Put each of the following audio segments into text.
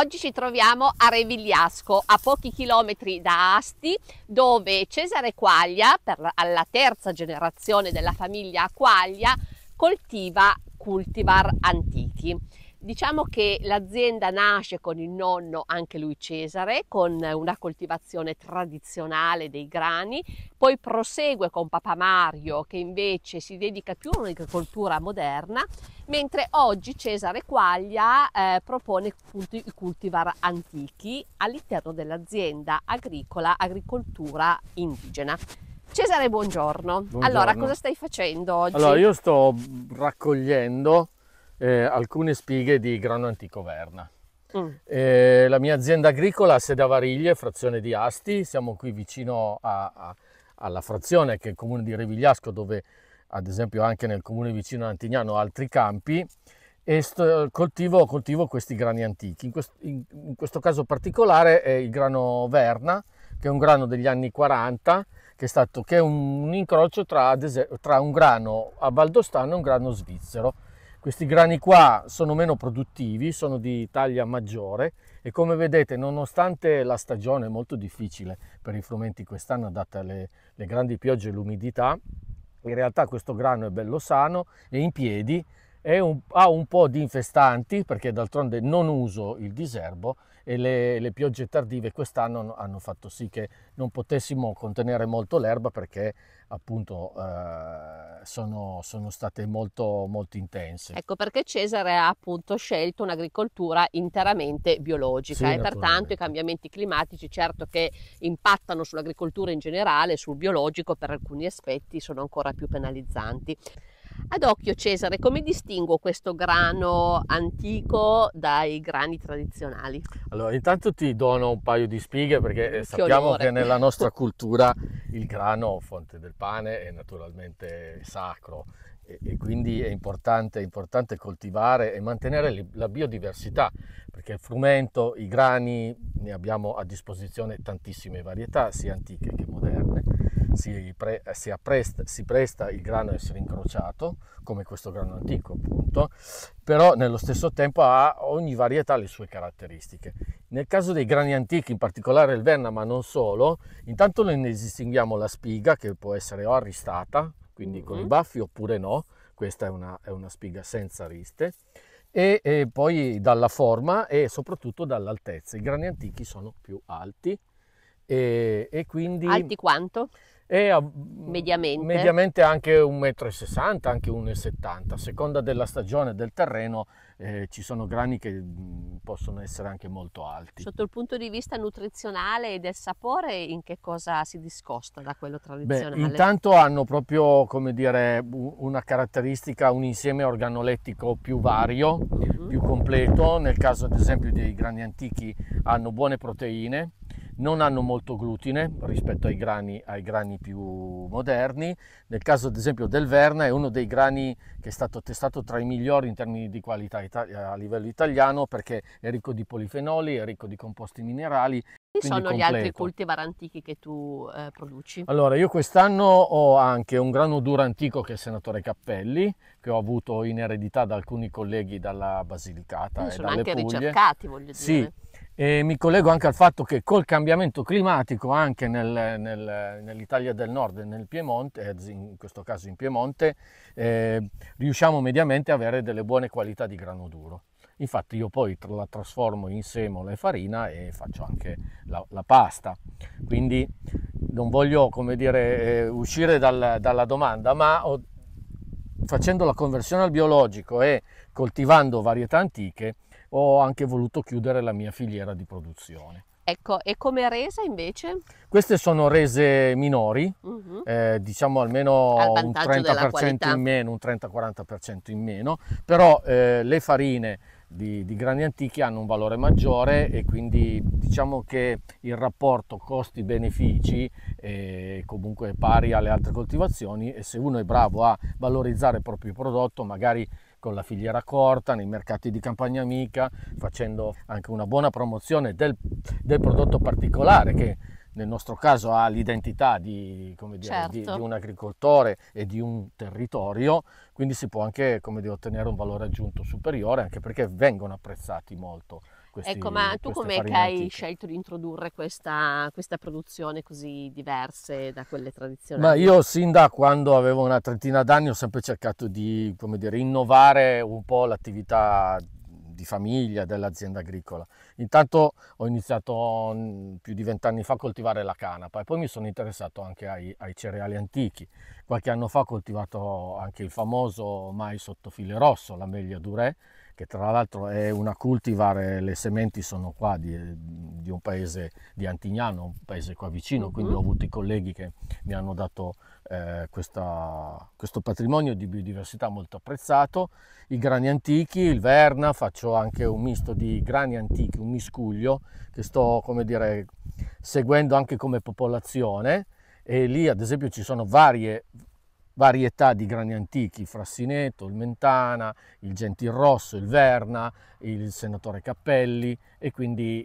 Oggi ci troviamo a Revigliasco, a pochi chilometri da Asti, dove Cesare Quaglia, per, alla terza generazione della famiglia Quaglia, coltiva cultivar antichi. Diciamo che l'azienda nasce con il nonno, anche lui Cesare, con una coltivazione tradizionale dei grani, poi prosegue con papà Mario che invece si dedica più all'agricoltura moderna, mentre oggi Cesare Quaglia eh, propone appunto i cultivar antichi all'interno dell'azienda agricola agricoltura indigena. Cesare, buongiorno. buongiorno. Allora, cosa stai facendo oggi? Allora, io sto raccogliendo eh, alcune spighe di grano antico Verna. Mm. Eh, la mia azienda agricola ha sede a Variglie, frazione di Asti, siamo qui vicino a, a, alla frazione che è il comune di Revigliasco dove ad esempio anche nel comune vicino a Antignano altri campi e sto, coltivo, coltivo, questi grani antichi. In, quest, in, in questo caso particolare è il grano Verna, che è un grano degli anni 40, che è, stato, che è un, un, incrocio tra, tra un grano a Valdostano e un grano svizzero questi grani qua sono meno produttivi, sono di taglia maggiore e come vedete nonostante la stagione è molto difficile per i frumenti quest'anno data le, le grandi piogge e l'umidità, in realtà questo grano è bello sano e in piedi un, ha un po' di infestanti perché d'altronde non uso il diserbo e le, le piogge tardive quest'anno hanno fatto sì che non potessimo contenere molto l'erba perché appunto eh, sono, sono, state molto, molto intense. Ecco perché Cesare ha appunto scelto un'agricoltura interamente biologica sì, e pertanto i cambiamenti climatici certo che impattano sull'agricoltura in generale, sul biologico per alcuni aspetti sono ancora più penalizzanti. Ad occhio Cesare, come distingo questo grano antico dai grani tradizionali? Allora, intanto ti dono un paio di spighe perché eh, che sappiamo onore. che nella nostra cultura il grano, fonte del pane, è naturalmente sacro e, e quindi è importante, è importante, coltivare e mantenere la biodiversità perché il frumento, i grani, ne abbiamo a disposizione tantissime varietà, sia antiche che moderne si, pre, si, appresta, si presta il grano a essere incrociato, come questo grano antico appunto, però nello stesso tempo ha ogni varietà le sue caratteristiche. Nel caso dei grani antichi, in particolare il Verna, ma non solo, intanto noi ne distinguiamo la spiga, che può essere o arristata, quindi con mm-hmm. i baffi, oppure no, questa è una, è una spiga senza riste, e, e, poi dalla forma e soprattutto dall'altezza. I grani antichi sono più alti e, e quindi... Alti quanto? e a, mediamente. mediamente. anche 1,60 m, anche 1,70 m, a seconda della stagione del terreno eh, ci sono grani che mm, possono essere anche molto alti. Sotto il punto di vista nutrizionale e del sapore in che cosa si discosta da quello tradizionale? Beh, intanto hanno proprio come dire una caratteristica, un insieme organolettico più vario, mm-hmm. più completo, nel caso ad esempio dei grani antichi hanno buone proteine, non hanno molto glutine rispetto ai grani, ai grani, più moderni. Nel caso ad esempio del Verna è uno dei grani che è stato testato tra i migliori in termini di qualità a livello italiano perché è ricco di polifenoli, è ricco di composti minerali. Quali sono completo. gli altri cultivar antichi che tu eh, produci? Allora, io quest'anno ho anche un grano duro antico che è il senatore Cappelli, che ho avuto in eredità da alcuni colleghi dalla Basilicata. Quindi e sono dalle anche Puglie. ricercati, voglio dire. Sì, e mi collego anche al fatto che col cambiamento climatico anche nel, nel, nell'Italia del Nord e nel Piemonte, eh, in questo caso in Piemonte, eh, riusciamo mediamente ad avere delle buone qualità di grano duro. Infatti io poi la trasformo in semola e farina e faccio anche la, la pasta. Quindi non voglio dire, eh, uscire dal, dalla domanda, ma ho, facendo la conversione al biologico e coltivando varietà antiche, ho anche voluto chiudere la mia filiera di produzione. Ecco, e come resa invece? Queste sono rese minori, uh-huh. eh, diciamo almeno un 30% in meno, un 30-40% in meno, però eh, le farine di, di, grani antichi hanno un valore maggiore e quindi diciamo che il rapporto costi-benefici è eh, comunque pari alle altre coltivazioni e se uno è bravo a valorizzare il proprio prodotto magari con la filiera corta, nei mercati di campagna amica, facendo anche una buona promozione del, del prodotto particolare che nel nostro caso ha l'identità di, dire, certo. di, di, un agricoltore e di un territorio, quindi si può anche dire, ottenere un valore aggiunto superiore anche perché vengono apprezzati molto. Questi, ecco, ma tu come hai scelto di introdurre questa, questa, produzione così diverse da quelle tradizionali? Ma io sin da quando avevo una trentina d'anni ho sempre cercato di, dire, innovare un po' l'attività di famiglia, dell'azienda agricola. Intanto ho iniziato mm, più di vent'anni fa a coltivare la canapa e poi mi sono interessato anche ai, ai, cereali antichi. Qualche anno fa ho coltivato anche il famoso mais sotto file rosso, la meglia durè, che tra l'altro è una cultivare, le sementi sono qua di, di, un paese di Antignano, un paese qua vicino, mhm. quindi ho avuto i colleghi che mi hanno dato eh, questa, questo patrimonio di biodiversità molto apprezzato, i grani antichi, il Verna, faccio anche un misto di grani antichi, un miscuglio che sto come dire seguendo anche come popolazione e lì ad esempio ci sono varie varietà di grani antichi, il Frassineto, il Mentana, il Gentil Rosso, il Verna, il Senatore Cappelli e quindi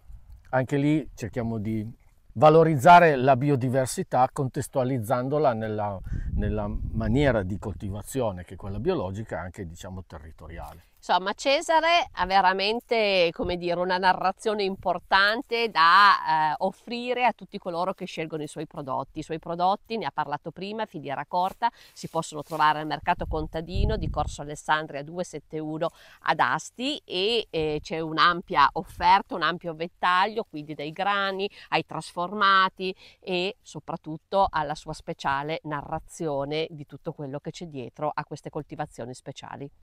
anche lì cerchiamo di valorizzare la biodiversità contestualizzandola nella, nella maniera di coltivazione che è quella biologica anche diciamo territoriale. Insomma, Cesare ha veramente, come dire, una narrazione importante da eh, offrire a tutti coloro che scelgono i suoi prodotti. I suoi prodotti, ne ha parlato prima, filiera corta, si possono trovare al mercato contadino di Corso Alessandria 271 ad Asti e eh, c'è un'ampia offerta, un ampio vettaglio, quindi dai grani ai trasformati e soprattutto alla sua speciale narrazione di tutto quello che c'è dietro a queste coltivazioni speciali.